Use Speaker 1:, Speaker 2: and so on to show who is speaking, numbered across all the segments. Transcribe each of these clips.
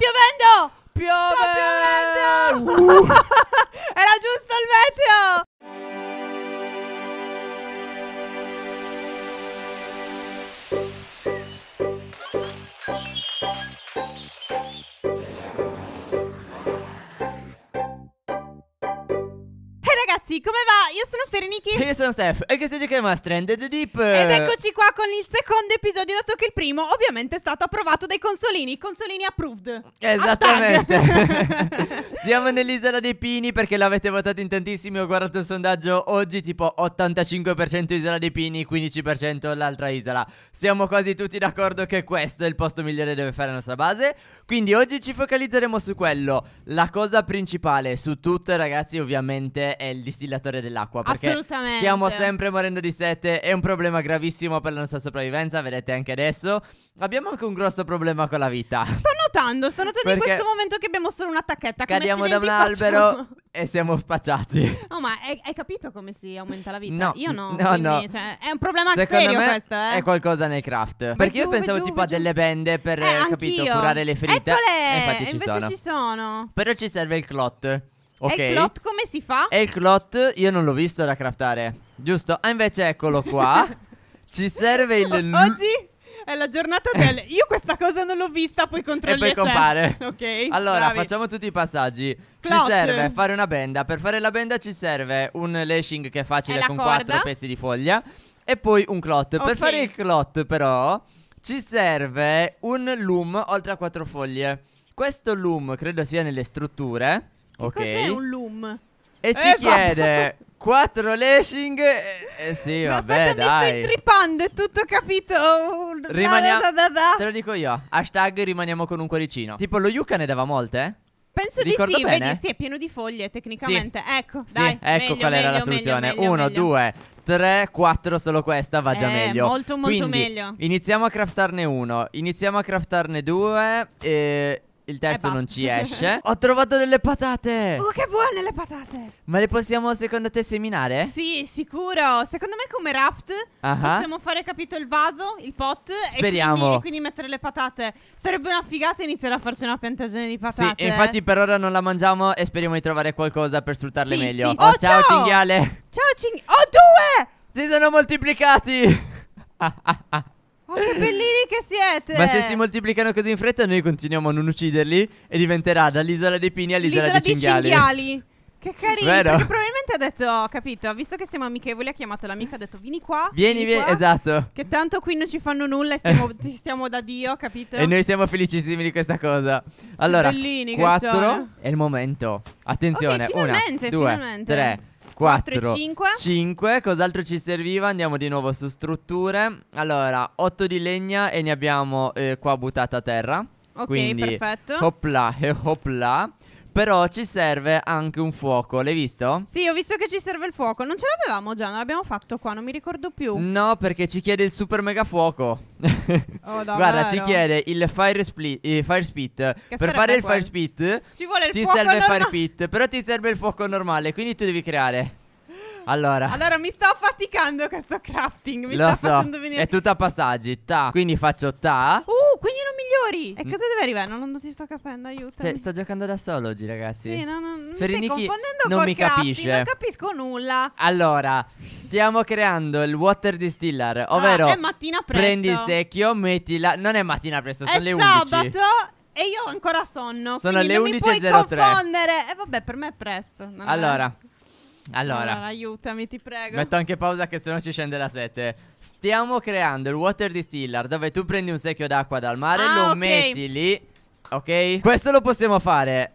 Speaker 1: piovendo! Piove! Sta piovendo! Era giusto il meteo! ragazzi, come va? Io sono Ferenichi. Io sono
Speaker 2: Steph. E che si chiama Stranded Deep. Ed eccoci
Speaker 1: qua con il secondo episodio, dato che il primo ovviamente è stato approvato dai consolini. Consolini approved.
Speaker 2: Esattamente. Siamo nell'isola dei Pini perché l'avete votato in tantissimi. Ho guardato il sondaggio oggi, tipo 85% Isola dei Pini, 15% l'altra isola. Siamo quasi tutti d'accordo che questo è il posto migliore dove fare la nostra base. Quindi oggi ci focalizzeremo su quello. La cosa principale su tutto, ragazzi, ovviamente è il distillatore dell'acqua. Perché Assolutamente. Stiamo sempre morendo di sete. È un problema gravissimo per la nostra sopravvivenza, vedete anche adesso. Abbiamo anche un grosso problema con la vita. Sto notando,
Speaker 1: sto notando in questo momento che abbiamo solo una tacchetta. Come Cadiamo da un accidenti albero
Speaker 2: e siamo spacciati.
Speaker 1: No, ma hai, hai capito come si aumenta la vita? No, Io no. no, quindi, no. cioè, è un problema Secondo serio me questo, eh. è
Speaker 2: qualcosa nel craft. Perché io pensavo giù, tipo a delle bende per, Eh, capito, curare le ferite. Eccole! E infatti ci Invece sono. ci
Speaker 1: sono.
Speaker 2: Però ci serve il clot. Ok. E il clot come si fa? E il clot io non l'ho visto da craftare, giusto? Ah, invece eccolo qua. Ci serve il... Oggi
Speaker 1: è la giornata del... Io questa cosa non l'ho vista, poi controlli E poi compare. Ok. Allora, bravi. facciamo
Speaker 2: tutti i passaggi. Plot. Ci serve fare una benda. Per fare la benda ci serve un lashing che è facile È con corda. quattro pezzi di foglia. E poi un clot. Ok. Per fare il clot, però, ci serve un loom oltre a quattro foglie. Questo loom credo sia nelle strutture. Che ok. Cos'è un
Speaker 1: loom? E ci eh, chiede
Speaker 2: 4 lashing. Eh, sì, Ma vabbè, aspetta, dai. mi stai
Speaker 1: trippando, è tutto capito. Rimaniamo. Te
Speaker 2: lo dico io. Hashtag rimaniamo con un cuoricino. Tipo lo Yuka ne dava molte,
Speaker 1: Penso Ricordo di sì, bene? vedi, sì, è pieno di foglie tecnicamente. Sì. Ecco, sì, dai, ecco meglio, qual era meglio, la soluzione. Meglio, Uno, due,
Speaker 2: 3, 4 solo questa va già eh, meglio Molto molto Quindi, meglio Iniziamo a craftarne uno Iniziamo a craftarne due E il terzo non ci esce. Ho trovato delle patate. Oh,
Speaker 1: che buone le patate.
Speaker 2: Ma le possiamo secondo te seminare?
Speaker 1: Sì, sicuro. Secondo me come raft Ah. possiamo fare capito il vaso, il pot Speriamo. e quindi, e quindi mettere le patate. Sarebbe una figata iniziare a farci una piantagione di Sì, patate. e infatti
Speaker 2: per ora non la mangiamo e speriamo di trovare qualcosa per sfruttarle Sì, meglio. sì. Oh, oh ciao, ciao! cinghiale.
Speaker 1: Ciao cinghiale Oh, due! Si sono moltiplicati. Oh, che bellini che siete! Ma se si
Speaker 2: moltiplicano così in fretta, noi continuiamo a non ucciderli e diventerà dall'isola dei pini all'isola dei cinghiali. cinghiali.
Speaker 1: Che carino, Vero. perché probabilmente ha detto, oh, ho oh, capito, visto che siamo amichevoli ha chiamato l'amico, ha detto vieni qua Vieni, vieni, qua, esatto Che tanto qui non ci fanno nulla e stiamo, ti stiamo da Dio, capito? E noi
Speaker 2: siamo felicissimi di questa cosa Allora, Bellini, 4 è il momento Attenzione, 1, due, tre 4, 4 5. 5. Cos'altro ci serviva? Andiamo di nuovo su strutture. Allora, 8 di legna e ne abbiamo eh, qua buttata a terra. Ok, Quindi, perfetto. Hopla e eh, hopla. Però ci serve anche un fuoco, l'hai visto?
Speaker 1: Sì, ho visto che ci serve il fuoco. Non ce l'avevamo già, non l'abbiamo fatto qua, non mi ricordo più.
Speaker 2: No, perché ci chiede il super mega fuoco. Oh, Guarda, ci chiede il fire, split, eh, fire spit. Che per fare il quel? fire spit ci vuole il ti fuoco serve il fire spit, però ti serve il fuoco normale, quindi tu devi creare. Allora. allora.
Speaker 1: mi sto affaticando questo crafting. Mi Lo sta so, facendo venire. È tutto
Speaker 2: a passaggi. Ta. Quindi faccio ta. Uh,
Speaker 1: fuori! E mm. cosa deve arrivare? No, non ti sto capendo, aiuto. Cioè, sto
Speaker 2: giocando da solo oggi, ragazzi. Sì, no, no, mi Ferinichi stai confondendo non col mi crafting, capisce. non
Speaker 1: capisco nulla.
Speaker 2: Allora, stiamo creando il water distiller, ovvero ah, è
Speaker 1: mattina presto. prendi il secchio,
Speaker 2: metti la Non è mattina presto, sono è le 11. sabato
Speaker 1: e io ho ancora sonno. Sono le 11:03. Non mi puoi confondere. E eh, vabbè, per me è presto. allora è... Allora, allora, aiutami, ti prego. Metto
Speaker 2: anche pausa che sennò ci scende la 7. Stiamo creando il water distiller dove tu prendi un secchio d'acqua dal mare, ah, lo okay. metti lì. Ok? Questo lo possiamo fare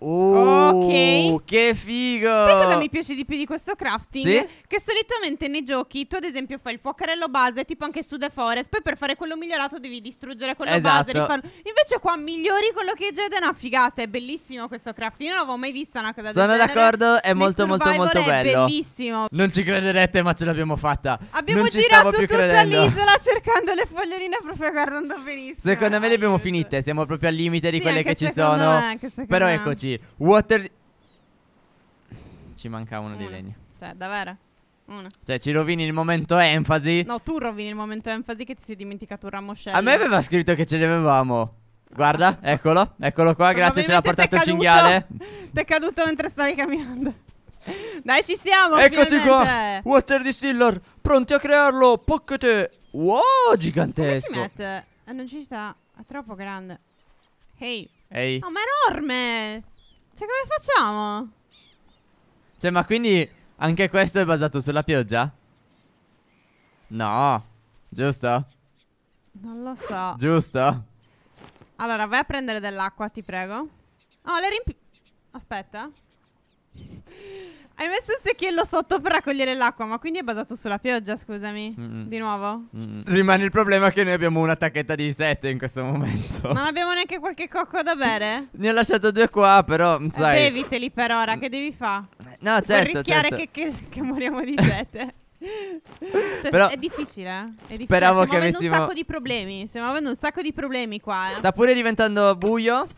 Speaker 2: Oh, ok. Che figo! Sai cosa mi
Speaker 1: piace di più di questo crafting? Sì? Che solitamente nei giochi tu, ad esempio, fai il fuocherello base, tipo anche su The Forest. Poi per fare quello migliorato devi distruggere quello esatto. base. Invece qua migliori quello che già ed è una figata. È bellissimo questo crafting. Io non avevo mai visto una cosa Sono d'accordo, è molto, molto, molto bello. È bellissimo. Non
Speaker 2: ci crederete, ma ce l'abbiamo fatta. Abbiamo non girato tutta credendo. l'isola
Speaker 1: cercando le foglierine, proprio guardando benissimo.
Speaker 2: Secondo me le abbiamo finite. Siamo proprio al limite di sì, quelle che ci sono. Me, Però eccoci. Sì. Water... Ci mancavano di Una. legno.
Speaker 1: Cioè, davvero? Una.
Speaker 2: Cioè, ci rovini il momento enfasi?
Speaker 1: No, tu rovini il momento enfasi che ti sei dimenticato un ramoscello. A me aveva
Speaker 2: scritto che ce ne avevamo. Guarda, ah. eccolo, eccolo qua, grazie, ce l'ha portato il cinghiale.
Speaker 1: Ti è caduto mentre stavi camminando. Dai, ci siamo. Eccoci finalmente. qua.
Speaker 2: Water distiller, pronti a crearlo. Pocket. Wow, gigantesco. Come si
Speaker 1: mette? Eh, non ci sta, è troppo grande. Ehi. Hey. Ehi. Hey. Oh, ma è enorme. Cioè, come facciamo?
Speaker 2: Cioè, ma quindi anche questo è basato sulla pioggia? No, giusto?
Speaker 1: Non lo so.
Speaker 2: Giusto?
Speaker 1: Allora, vai a prendere dell'acqua, ti prego. Oh, le riempi... Aspetta. Hai messo un secchiello sotto per raccogliere l'acqua, ma quindi è basato sulla pioggia, scusami. Mm. Di nuovo?
Speaker 2: Mm. Rimane il problema che noi abbiamo una tacchetta di sette in questo momento. Non
Speaker 1: abbiamo neanche qualche cocco da bere?
Speaker 2: ne ho lasciato due qua, però, eh, sai.
Speaker 1: Beviteli per ora, che devi fare?
Speaker 2: No, certo, Per rischiare certo. Che,
Speaker 1: che, che moriamo di sette. Cioè, Però è difficile, eh? È difficile. Speravo Stiamo che avessimo un sacco di problemi. Stiamo avendo un sacco di problemi qua. Eh?
Speaker 2: Sta pure diventando buio.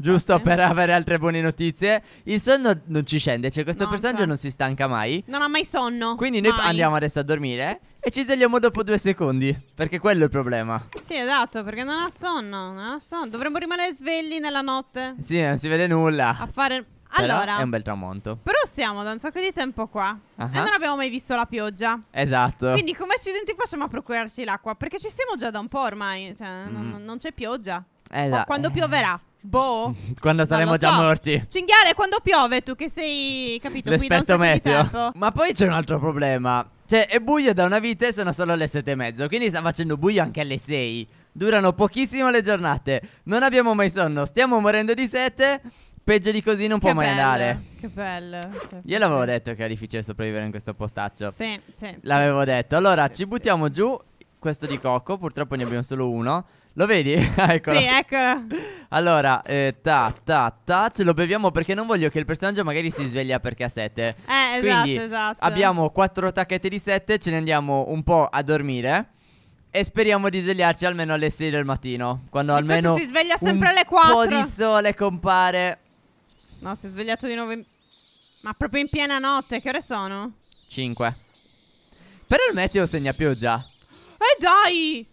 Speaker 2: Giusto okay. per avere altre buone notizie. Il sonno non ci scende, cioè questo no, personaggio non si stanca mai. Non ha mai sonno. Quindi noi mai. andiamo adesso a dormire e ci svegliamo dopo due secondi. Perché quello è il problema.
Speaker 1: Sì, esatto, perché non ha sonno. Non ha sonno. Dovremmo rimanere svegli nella notte.
Speaker 2: Sì, non si vede nulla. A fare. Però allora, è un bel tramonto.
Speaker 1: Però stiamo da un sacco di tempo qua.
Speaker 2: Uh -huh. E non abbiamo mai visto la pioggia. Esatto. Quindi,
Speaker 1: come accidenti facciamo a procurarci l'acqua? Perché ci stiamo già da un po' ormai. Cioè, mm. non, non c'è pioggia. Eh, esatto. Quando pioverà. Boh.
Speaker 2: Quando saremo già so. morti.
Speaker 1: Cinghiale, quando piove, tu che sei, capito, L'esperto qui da meteo.
Speaker 2: Ma poi c'è un altro problema. Cioè, è buio da una vita e sono solo le sette e mezzo. Quindi sta facendo buio anche alle sei. Durano pochissimo le giornate. Non abbiamo mai sonno. Stiamo morendo di sete. Peggio di così non che può bello, mai andare.
Speaker 1: Che bello. Cioè, Io l'avevo
Speaker 2: detto che era difficile sopravvivere in questo postaccio. Sì, sì. L'avevo detto. Allora, sì, ci buttiamo sì. giù. Questo di cocco, purtroppo ne abbiamo solo uno. Lo vedi? Ah, eccola. Sì, eccola. Allora, eh, ta, ta, ta, ce lo beviamo perché non voglio che il personaggio magari si sveglia perché ha 7. Eh, esatto, Quindi esatto. abbiamo quattro tacchette di sette, ce ne andiamo un po' a dormire. E speriamo di svegliarci almeno alle 6 del mattino. Quando e almeno. si sveglia sempre alle 4. Un po' di
Speaker 1: sole compare. No, si è svegliato di nuovo. In... Ma proprio in piena notte, che ore sono?
Speaker 2: 5. Però il meteo segna pioggia. E
Speaker 1: eh dai!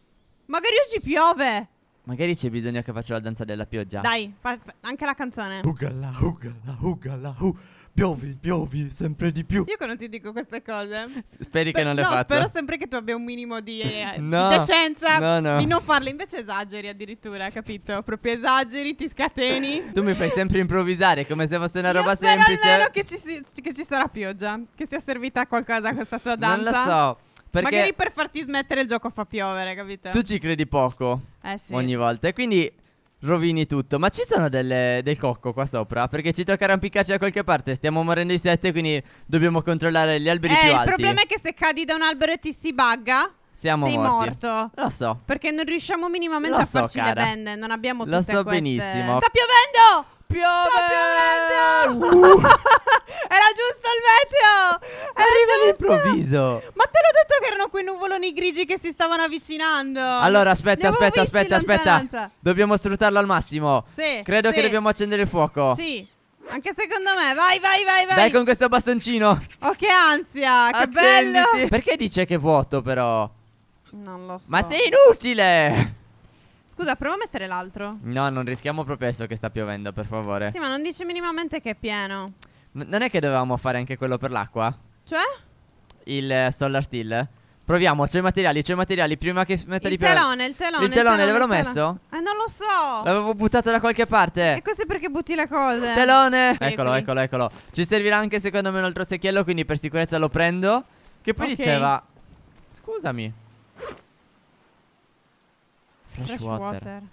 Speaker 1: Magari oggi piove.
Speaker 2: Magari c'è bisogno che faccio la danza della pioggia.
Speaker 1: Dai, fa- fa- anche la canzone.
Speaker 2: Ugala, ugala, ugala, uh. Piovi, piovi, sempre di più. Io
Speaker 1: che non ti dico queste cose. Speri che non le no, faccia. Spero sempre che tu abbia un minimo di, eh, No, di decenza no, no. di non farle. Invece esageri addirittura, capito? Proprio esageri, ti
Speaker 2: scateni. Tu mi fai sempre improvvisare come se fosse una roba spero semplice. almeno che
Speaker 1: ci, si- che ci sarà pioggia. Che sia servita a qualcosa questa tua danza. Non lo so. Perché Magari per farti smettere il gioco fa piovere, capito? Tu ci
Speaker 2: credi poco. Eh sì. Ogni volta. E quindi rovini tutto. Ma ci sono delle, del cocco qua sopra? Perché ci tocca arrampicarci da qualche parte. Stiamo morendo i sette, quindi dobbiamo controllare gli alberi eh, più alti. Il problema è che
Speaker 1: se cadi da un albero e ti si bugga. Siamo Sei morti. morto. Lo so. Perché non riusciamo minimamente Lo a so, farci cara. le bende. Non abbiamo Lo tutte Lo so benissimo. Sta piovendo! Piove! Uh. Era giusto il meteo! Era Arriva all'improvviso! Ma te l'ho detto che erano quei nuvoloni grigi che si stavano avvicinando! Allora, aspetta, aspetta, aspetta, aspetta!
Speaker 2: Dobbiamo sfruttarlo al massimo! Sì! Credo sì. che dobbiamo accendere il fuoco! Sì!
Speaker 1: Anche secondo me, vai, vai, vai, vai. Vai con
Speaker 2: questo bastoncino.
Speaker 1: Oh, che ansia, che Accenditi. bello.
Speaker 2: Perché dice che è vuoto, però?
Speaker 1: Non lo so. Ma sei
Speaker 2: inutile.
Speaker 1: Scusa, prova a mettere l'altro.
Speaker 2: No, non rischiamo proprio adesso che sta piovendo, per favore. Sì,
Speaker 1: ma non dice minimamente che è pieno.
Speaker 2: N non è che dovevamo fare anche quello per l'acqua? Cioè? Il eh, solar steel? Proviamo, c'ho i materiali, c'ho i materiali prima che metta di più. Il telone, il
Speaker 1: telone. Il telone, dove l'ho messo? Eh, non lo so. L'avevo
Speaker 2: buttato da qualche parte. E
Speaker 1: questo è perché butti le cose. Telone. Eccoli. Eccolo, eccolo,
Speaker 2: eccolo. Ci servirà anche secondo me un altro secchiello, quindi per sicurezza lo prendo. Che poi okay. diceva... Scusami. Fresh, water. water.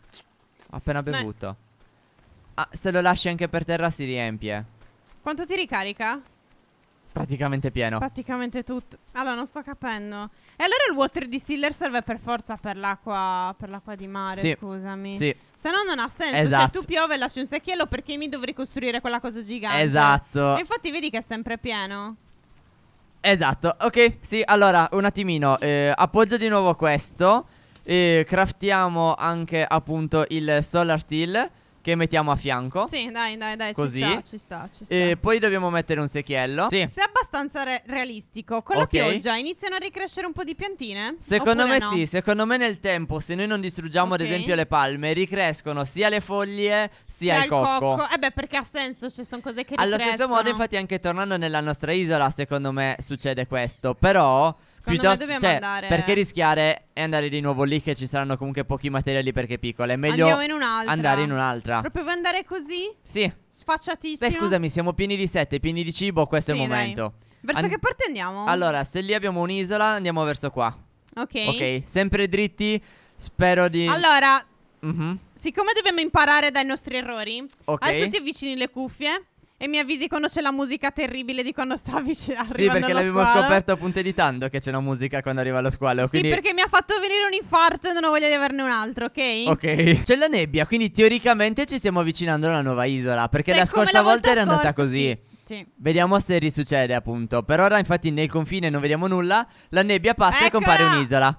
Speaker 2: appena bevuto. No. Ah, se lo lasci anche per terra si riempie.
Speaker 1: Quanto ti ricarica?
Speaker 2: Praticamente pieno.
Speaker 1: Praticamente tutto. Allora, non sto capendo. E allora il water distiller serve per forza per l'acqua per l'acqua di mare, sì. scusami. Sì. Se no non ha senso. Esatto. Se tu piove e lasci un secchiello perché mi dovrei costruire quella cosa gigante. Esatto. E infatti vedi che è sempre pieno.
Speaker 2: Esatto. Ok, sì, allora, un attimino. Eh, appoggio di nuovo questo. E craftiamo anche appunto il Solar Steel che mettiamo a fianco. Sì,
Speaker 1: dai, dai, dai, Così. ci sta, ci sta, ci sta. E
Speaker 2: poi dobbiamo mettere un secchiello. Sì. Se è
Speaker 1: abbastanza re realistico, con okay. la pioggia iniziano a ricrescere un po' di piantine? Secondo me no? sì,
Speaker 2: secondo me nel tempo, se noi non distruggiamo okay. ad esempio le palme, ricrescono sia le foglie sia, sia il cocco. cocco.
Speaker 1: Eh beh, perché ha senso, ci sono cose che ricrescono. Allo stesso modo, infatti,
Speaker 2: anche tornando nella nostra isola, secondo me succede questo, però... Piuttosto, cioè, andare... Perché rischiare e andare di nuovo lì che ci saranno comunque pochi materiali perché piccole? È meglio Andiamo in un'altra. andare in un'altra. Proprio
Speaker 1: per andare così? Sì. Sfacciatissimo. Beh, scusami,
Speaker 2: siamo pieni di sette, pieni di cibo, questo sì, è il momento. Dai. Verso An che
Speaker 1: parte andiamo? Allora,
Speaker 2: se lì abbiamo un'isola, andiamo verso qua.
Speaker 1: Ok. Ok,
Speaker 2: sempre dritti. Spero di Allora, mm -hmm.
Speaker 1: siccome dobbiamo imparare dai nostri errori, okay. adesso ti avvicini le cuffie e mi avvisi quando c'è la musica terribile di quando sta avvicinando. Sì, perché l'abbiamo squalo. scoperto
Speaker 2: di editando che c'è una musica quando arriva lo squalo. Sì, quindi... perché
Speaker 1: mi ha fatto venire un infarto e non ho voglia di averne un altro, ok? Ok.
Speaker 2: C'è la nebbia, quindi teoricamente ci stiamo avvicinando alla nuova isola. Perché se la scorsa la volta, volta, era scorsa, andata così. Sì. Sì. Vediamo se risuccede appunto. Per ora infatti nel confine non vediamo nulla, la nebbia passa Eccola! e compare un'isola.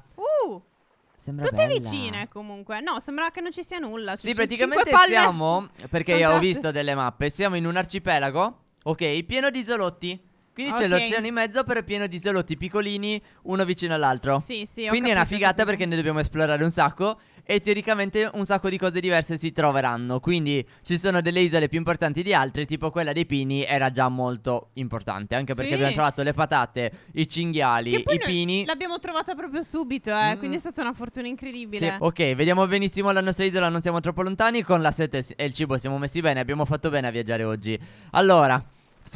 Speaker 2: Sembra Tutte bella. vicine
Speaker 1: comunque. No, sembra che non ci sia nulla. Ci sì, praticamente siamo,
Speaker 2: perché io ho visto delle mappe, siamo in un arcipelago, ok, pieno di isolotti. Quindi okay. c'è l'oceano in mezzo però è pieno di isolotti piccolini uno vicino all'altro. Sì, sì. Quindi è una figata perché ne dobbiamo esplorare un sacco e teoricamente un sacco di cose diverse si troveranno. Quindi ci sono delle isole più importanti di altre, tipo quella dei pini era già molto importante, anche perché sì. abbiamo trovato le patate, i cinghiali, i pini.
Speaker 1: L'abbiamo trovata proprio subito, eh, mm. quindi è stata una fortuna incredibile. Sì,
Speaker 2: ok, vediamo benissimo la nostra isola, non siamo troppo lontani, con la sete e il cibo siamo messi bene, abbiamo fatto bene a viaggiare oggi. Allora,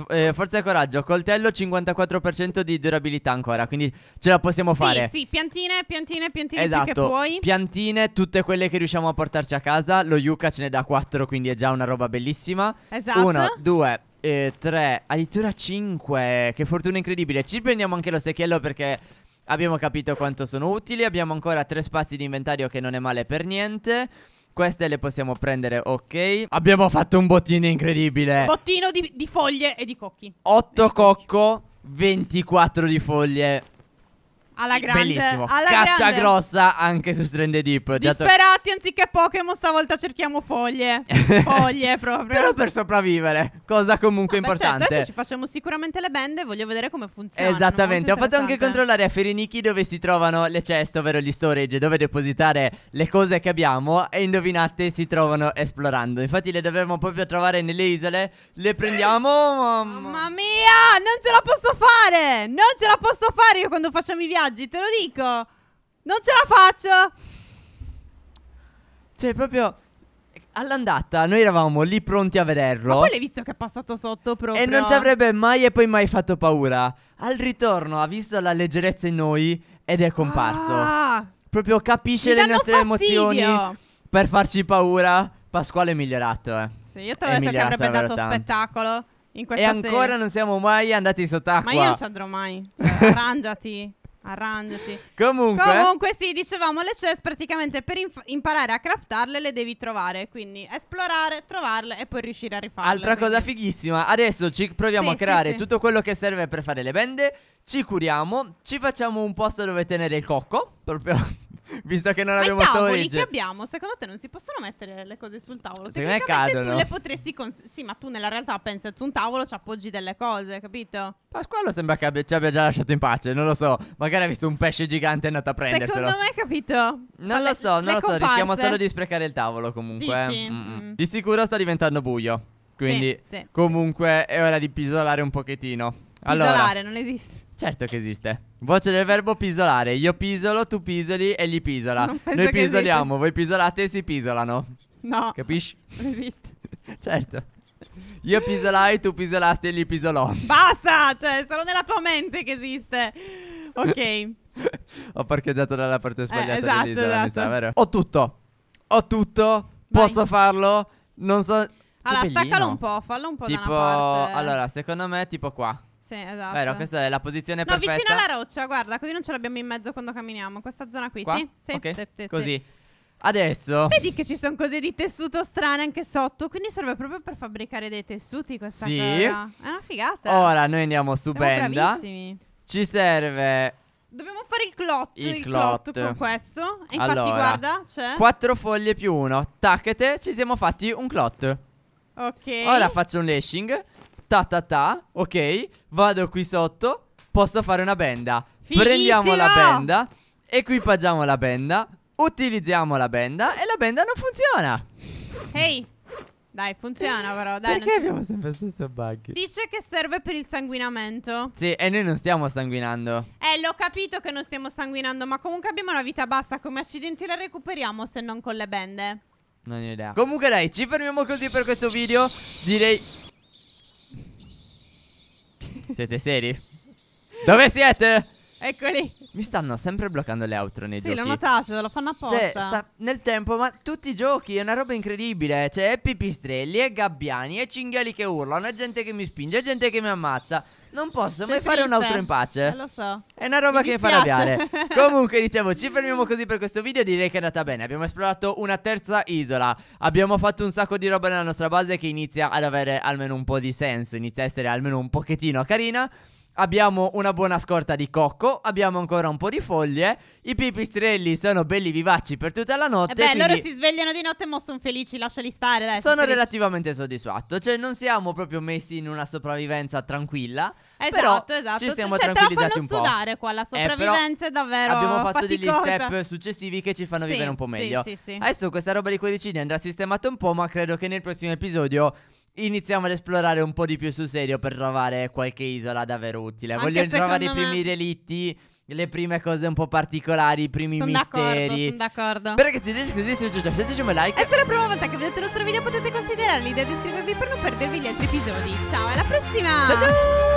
Speaker 2: eh, forza e coraggio, coltello 54% di durabilità ancora, quindi ce la possiamo fare. Sì,
Speaker 1: sì, piantine, piantine, piantine esatto.
Speaker 2: Piantine, tutte quelle che riusciamo a portarci a casa. Lo yucca ce ne dà 4, quindi è già una roba bellissima. Esatto. 1, 2, 3, addirittura 5. Che fortuna incredibile. Ci prendiamo anche lo secchiello perché abbiamo capito quanto sono utili. Abbiamo ancora 3 spazi di inventario che non è male per niente. Queste le possiamo prendere, ok. Abbiamo fatto un bottino incredibile.
Speaker 1: Bottino di, di foglie e di cocchi.
Speaker 2: 8 cocco, 24 di foglie
Speaker 1: alla grande. Bellissimo. Alla Caccia grande. grossa
Speaker 2: anche su Stranded Deep. Disperati
Speaker 1: anziché Pokémon, stavolta cerchiamo foglie.
Speaker 2: foglie proprio. Però per sopravvivere, cosa comunque Vabbè, certo, importante. Certo, adesso ci
Speaker 1: facciamo sicuramente le bende. Voglio vedere come funziona. Esattamente. Ho fatto anche
Speaker 2: controllare a Feriniki dove si trovano le ceste ovvero gli storage, dove depositare le cose che abbiamo. E indovinate, si trovano esplorando. Infatti, le dovremmo proprio trovare nelle isole. Le prendiamo. Mamma
Speaker 1: mia, non ce la posso fare! Non ce la posso fare io quando facciamo i viaggi personaggi, te lo dico. Non ce la faccio. Cioè, proprio all'andata
Speaker 2: noi eravamo lì pronti a vederlo. Ma poi l'hai
Speaker 1: visto che è passato sotto proprio. E non ci avrebbe
Speaker 2: mai e poi mai fatto paura. Al ritorno ha visto la leggerezza in noi ed è comparso. Ah, proprio capisce le nostre fastidio. emozioni per farci paura. Pasquale è migliorato, eh.
Speaker 1: Sì, io te l'ho detto che avrebbe dato tanto. spettacolo. In questa e ancora serie. non
Speaker 2: siamo mai andati sott'acqua. Ma io non ci andrò
Speaker 1: mai. Cioè, arrangiati. Arrangiati.
Speaker 2: Comunque, Comunque,
Speaker 1: sì, dicevamo, le chest praticamente per inf- imparare a craftarle le devi trovare. Quindi esplorare, trovarle e poi riuscire a rifarle. Altra quindi. cosa
Speaker 2: fighissima. Adesso ci proviamo sì, a creare sì, sì. tutto quello che serve per fare le bende. Ci curiamo, ci facciamo un posto dove tenere il cocco. Proprio Visto che non Ma abbiamo tavoli che
Speaker 1: abbiamo, secondo te non si possono mettere le cose sul tavolo? Secondo me cadono. Tu le potresti con- sì, ma tu nella realtà pensi su un tavolo, ci appoggi delle cose, capito?
Speaker 2: Pasquale sembra che abbia- ci abbia già lasciato in pace, non lo so. Magari ha visto un pesce gigante e è andato a prenderselo. Secondo
Speaker 1: me, capito?
Speaker 2: Non lo so, non lo so, rischiamo solo di sprecare il tavolo comunque. Dici? mm Di sicuro sta diventando buio. Quindi Sì, sì. comunque è ora di pisolare un pochettino. Allora, Allora, non esiste. Certo che esiste. Voce del verbo pisolare. Io pisolo, tu pisoli e gli pisola. Noi pisoliamo, voi pisolate e si pisolano. No. Capisci? Non esiste. certo. Io pisolai, tu pisolasti e gli pisolò.
Speaker 1: Basta! Cioè, solo nella tua mente che esiste. Ok.
Speaker 2: Ho parcheggiato dalla parte eh, sbagliata eh, esatto, dell'isola, esatto. vero? Ho tutto. Ho tutto. Vai. Posso farlo. Non so... Allora, staccalo un po', fallo un po' tipo... da una parte. Allora, secondo me tipo qua. Sì, esatto. Vero, questa è la posizione no, perfetta. No, vicino alla
Speaker 1: roccia, guarda, così non ce l'abbiamo in mezzo quando camminiamo. Questa zona qui, Qua? sì? Sì, okay. sì, sì così.
Speaker 2: Adesso Vedi
Speaker 1: che ci sono cose di tessuto strane anche sotto Quindi serve proprio per fabbricare dei tessuti questa sì. cosa È una figata
Speaker 2: Ora noi andiamo su Siamo Benda bravissimi. Ci serve
Speaker 1: Dobbiamo fare il clot Il, il clot. clot. con questo E infatti allora, guarda c'è Quattro
Speaker 2: foglie più uno Tacchete Ci siamo fatti un clot
Speaker 1: Ok Ora
Speaker 2: faccio un lashing ta ta ta, ok? Vado qui sotto, posso fare una benda. Fighissimo! Prendiamo la benda, equipaggiamo la benda, utilizziamo la benda e la benda non funziona.
Speaker 1: Ehi. Hey. Dai, funziona però, dai. Perché abbiamo
Speaker 2: sempre lo stesso bug? Dice
Speaker 1: che serve per il sanguinamento.
Speaker 2: Sì, e noi non stiamo sanguinando.
Speaker 1: Eh, l'ho capito che non stiamo sanguinando, ma comunque abbiamo una vita bassa. Come accidenti la recuperiamo se non con le bende?
Speaker 2: Non ho idea. Comunque dai, ci fermiamo così per questo video. Direi siete seri? Dove siete? Eccoli. Mi stanno sempre bloccando le outro nei sì, giochi. Sì, l'ho
Speaker 1: notato, lo fanno apposta. Cioè, sta
Speaker 2: nel tempo, ma tutti i giochi è una roba incredibile. C'è cioè, pipistrelli e gabbiani e cinghiali che urlano, e gente che mi spinge, e gente che mi ammazza. Non posso Sei mai triste. fare un altro in pace. Eh, lo so. È una roba Mi che mi fa arrabbiare. Comunque, dicevo, ci fermiamo così per questo video. Direi che è andata bene. Abbiamo esplorato una terza isola. Abbiamo fatto un sacco di roba nella nostra base che inizia ad avere almeno un po' di senso. Inizia a essere almeno un pochettino carina abbiamo una buona scorta di cocco, abbiamo ancora un po' di foglie, i pipistrelli sono belli vivaci per tutta la notte. E eh beh, loro si
Speaker 1: svegliano di notte e mo' sono felici, lasciali stare. Dai, sono
Speaker 2: relativamente soddisfatto, cioè non siamo proprio messi in una sopravvivenza tranquilla. Esatto, però esatto. esatto. Ci cioè, siamo cioè, tranquillizzati un po'. sudare
Speaker 1: qua, la eh, sopravvivenza eh, è davvero Abbiamo fatto faticosa. degli step
Speaker 2: successivi che ci fanno sì, vivere un po' meglio. Sì, sì, sì. Adesso questa roba di quadricini andrà sistemata un po', ma credo che nel prossimo episodio iniziamo ad esplorare un po' di più sul serio per trovare qualche isola davvero utile. Anche Voglio trovare me... i primi relitti le prime cose un po' particolari, i primi sono misteri. Sono
Speaker 1: d'accordo, Però se
Speaker 2: ragazzi, così se vi piace, lasciateci un like. E
Speaker 1: se è la prima volta che vedete il nostro video potete considerare l'idea di iscrivervi per non perdervi gli altri episodi. Ciao, alla prossima! Ciao ciao!